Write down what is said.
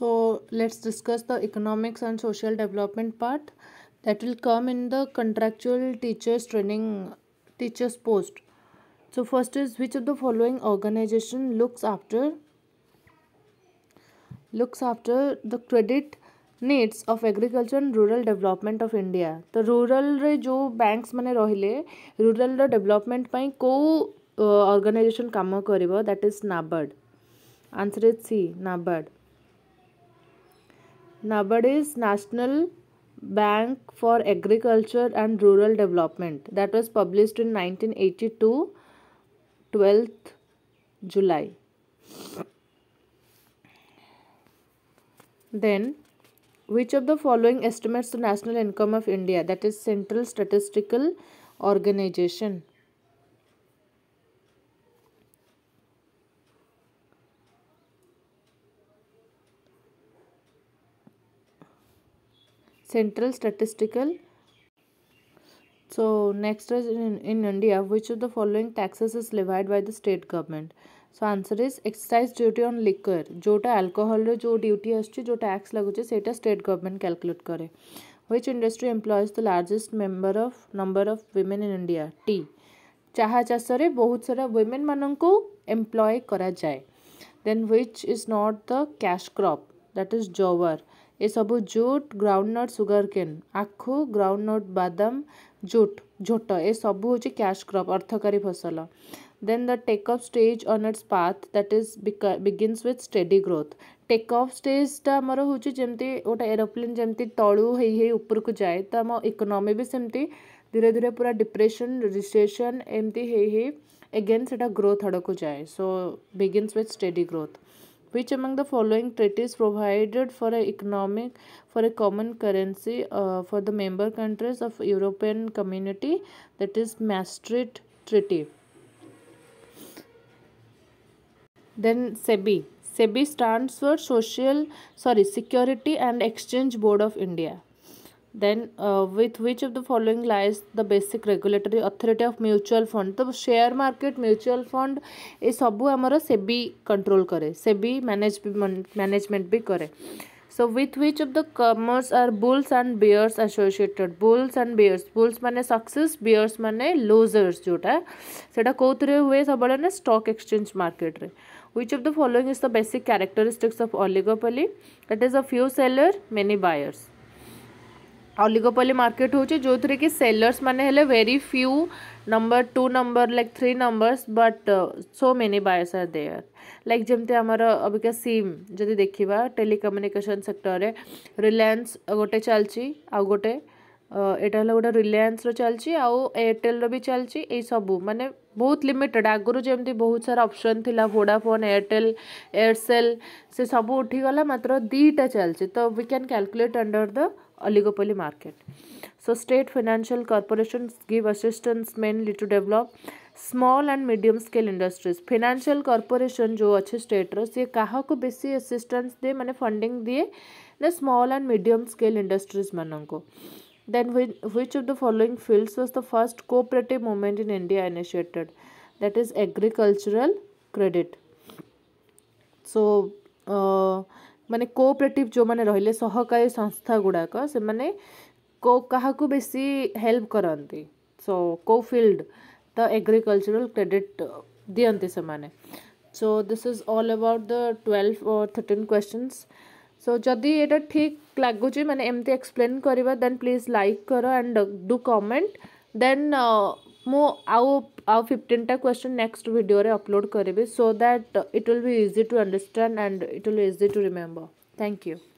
So let's discuss the economics and social development part that will come in the contractual teachers training teachers post. So first is which of the following organization looks after looks after the credit needs of agriculture and rural development of India तो rural रे जो banks मैंने रहिले rural रो development पाई को organization काम करिवो that is NABARD answer is C NABARD Nabad's National Bank for Agriculture and Rural Development that was published in 1982 12th July. Then which of the following estimates the national income of India that is Central Statistical Organization Central Statistical. So next is in, in India, which of the following taxes is levied by the state government? So answer is excise duty on liquor जोटा alcohol जो duty आसूँ जो tax लगुचे सेटा state government calculate करे which industry employs the largest member of number of women in India tea ଚାହା ଚାଷରେ ବହୁତ ସାରା ୱିମେନ୍ ମାନଙ୍କୁ ଏମ୍ପ୍ଲୟ କରାଯାଏ then which is not the cash crop that is ଜୱାର ଏସବୁ ଜୁଟ୍ ଗ୍ରାଉଣ୍ଡନଟ୍ ସୁଗାରକେନ୍ ଆଖୁ ଗ୍ରାଉଣ୍ଡନଟ୍ ବାଦାମ ଜୁଟ୍ ଝୋଟ ଏସବୁ ହେଉଛି କ୍ୟାସ୍ କ୍ରପ୍ ଅର୍ଥକାରୀ ଫସଲ then the take off stage on its path that is begins with steady growth take off ଷ୍ଟେଜ୍ଟା ଆମର ହେଉଛି ଯେମିତି ଗୋଟେ ଏରୋପ୍ଲେନ୍ ଯେମିତି ତଳୁ ହେଇ ହେଇ ଉପରକୁ ଯାଏ ତ ଆମ ଇକୋନୋମି ବି ସେମିତି ଧୀରେ ଧୀରେ ପୁରା ଡିପ୍ରେସନ୍ ରିସେସନ୍ ଏମିତି ହେଇ ହେଇ ଏଗେନ୍ ସେଇଟା ଗ୍ରୋଥ୍ ଆଡ଼କୁ ଯାଏ so begins with steady growth Which among the following treaties provided for a economic for a common currency uh, for the member countries of European Community that is Maastricht Treaty. Then SEBI. SEBI stands for Social sorry Security and Exchange Board of India. Then with which of the following lies the basic regulatory authority of mutual fund तो share market mutual fund ये सब आम से भी control करे से भी manage management भी कै so with which of the commerce are bulls and bears associated bulls and bears bulls मैंने सक्सेस बियर्स मैंने लुजर्स जोटा से कौन हुए सब स्टक् एक्सचेंज मार्केट में which of the following is the basic characteristics of oligopoly that is a few seller many buyers oligopoly market हूँ जो थे कि सेलर्स मैंने very few number two number like three numbers but so many buyers are there like जमी आम अबिका सीम जदि देखा telecommunication sector में रिलायंस गोटे चलती आ गए यहाँ है गोटे uh, रिलायंस चलती आउ एयरटेल भी चलती ये सब मानने बहुत लिमिटेड आगुरी जमी बहुत सारा अप्सन थी भोडाफोन एयरटेल एयरसेल से सब उठीगला मात्र दीटा चलती तो we can calculate under the oligopoly market. So state financial corporations give assistance mainly to develop small and medium scale industries financial corporation जो अच्छे स्टेट्र सी क्या बेस एसीस्टान्स दिए मैंने फंडिंग दिए small small and medium scale industries मान then which of the following fields was the first cooperative movement in India initiated that is agricultural credit so मानने cooperative जो मैंने रे सहकारी संस्था गुड़ाक से मैंने क्या बेस हेल्प करती सो को फिल्ड तो एग्रिकलचरल क्रेडिट दिये से मैंने so this is all about the twelve और थर्टिन क्वेश्चन सो जदि यहाँ ठीक लगुच मैंने एमती एक्सप्लेन करवा दे प्लीज लाइक कर and do comment then 15 ta question next video re upload karibi so that it will be easy to understand and it will be easy to remember thank you